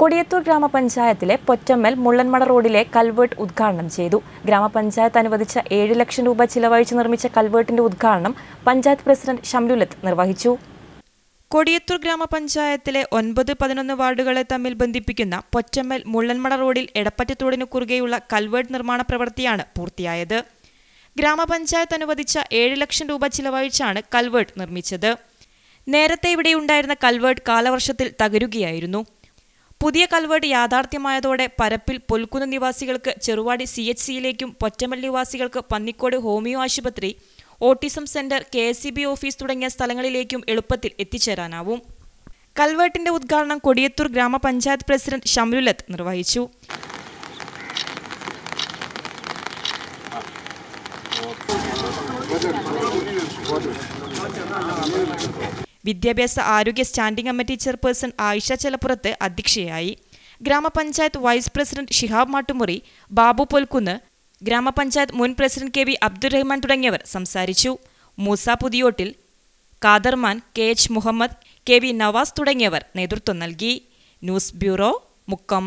കൊടിയത്തൂർ ഗ്രാമപഞ്ചായത്തിലെ പൊറ്റമ്മൽ മുള്ളൻമട റോഡിലെ കൽവേർട്ട് ഉദ്ഘാടനം ചെയ്തു ഗ്രാമപഞ്ചായത്ത് അനുവദിച്ച ഏഴ് ലക്ഷം രൂപ ചിലവഴിച്ച് നിർമ്മിച്ച കൽവേർട്ടിന്റെ ഉദ്ഘാടനം പഞ്ചായത്ത് പ്രസിഡന്റ് ഷംലുലത്ത് നിർവഹിച്ചു കൊടിയത്തൂർ ഗ്രാമപഞ്ചായത്തിലെ ഒൻപത് പതിനൊന്ന് വാർഡുകളെ തമ്മിൽ ബന്ധിപ്പിക്കുന്ന പൊറ്റമ്മൽ മുള്ളൻമട റോഡിൽ എടപ്പറ്റത്തോടിനു കുറുകെയുള്ള കൽവേർട്ട് നിർമ്മാണ പ്രവൃത്തിയാണ് പൂർത്തിയായത് ഗ്രാമപഞ്ചായത്ത് അനുവദിച്ച ഏഴ് ലക്ഷം രൂപ ചിലവഴിച്ചാണ് കൽവേർട്ട് നിർമ്മിച്ചത് നേരത്തെ ഇവിടെയുണ്ടായിരുന്ന കൽവേർട്ട് കാലവർഷത്തിൽ തകരുകയായിരുന്നു പുതിയ കൽവേർട്ട് യാഥാർത്ഥ്യമായതോടെ പരപ്പിൽ പൊൽക്കുന്ന നിവാസികൾക്ക് ചെറുവാടി സി എച്ച് സിയിലേക്കും പൊറ്റമൽ നിവാസികൾക്ക് പന്നിക്കോട് ഹോമിയോ ആശുപത്രി autism centre K S office തുടങ്ങിയ സ്ഥലങ്ങളിലേക്കും എളുപ്പത്തിൽ എത്തിച്ചേരാനാവും കൽവേർട്ടിന്റെ ഉദ്ഘാടനം കൊടിയത്തൂർ ഗ്രാമപഞ്ചായത്ത് പ്രസിഡന്റ് ഷംലുലത്ത് നിർവഹിച്ചു വിദ്യാഭ്യാസ ആരോഗ്യ standing committee chairperson Ayisha Chelappurath അധ്യക്ഷയായി ഗ്രാമപഞ്ചായത്ത് വൈസ് പ്രസിഡന്റ് ഷിഹാബ് മാട്ടുമുറി ബാബു പൊൽക്കുന്ന് ഗ്രാമപഞ്ചായത്ത് മുൻ പ്രസിഡന്റ് കെ വി അബ്ദുറഹ്മാൻ തുടങ്ങിയവർ സംസാരിച്ചു Moosa Puthiyottil Kadarman K H Muhammad K V Navas തുടങ്ങിയവർ നേതൃത്വം നൽകി ന്യൂസ് ബ്യൂറോ മുക്കം